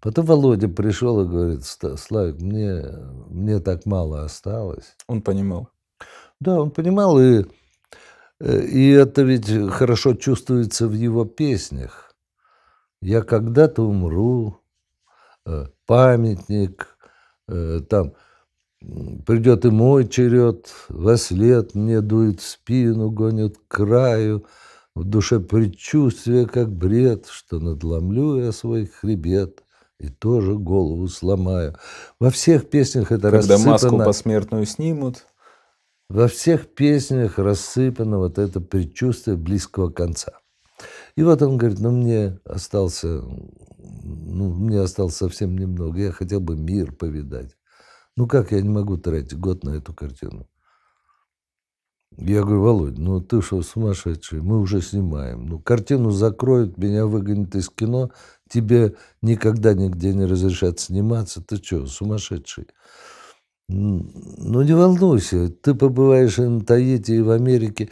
Потом Володя пришел и говорит, Славик, мне, мне так мало осталось. Он понимал. Да, он понимал, и, э, и это ведь хорошо чувствуется в его песнях. «Я когда-то умру», э, «Памятник», э, там «Придет и мой черед», «Во след мне дует в спину, гонит к краю», в душе предчувствие, как бред, что надломлю я свой хребет – и тоже голову сломаю. Во всех песнях это Когда рассыпано... Когда маску посмертную снимут. Во всех песнях рассыпано вот это предчувствие близкого конца. И вот он говорит, ну мне остался, ну мне осталось совсем немного, я хотел бы мир повидать. Ну как я не могу тратить год на эту картину? Я говорю, Володь, ну ты что, сумасшедший, мы уже снимаем. Ну, картину закроют, меня выгонят из кино, тебе никогда нигде не разрешат сниматься. Ты что, сумасшедший? Ну, не волнуйся, ты побываешь и на Таити, и в Америке.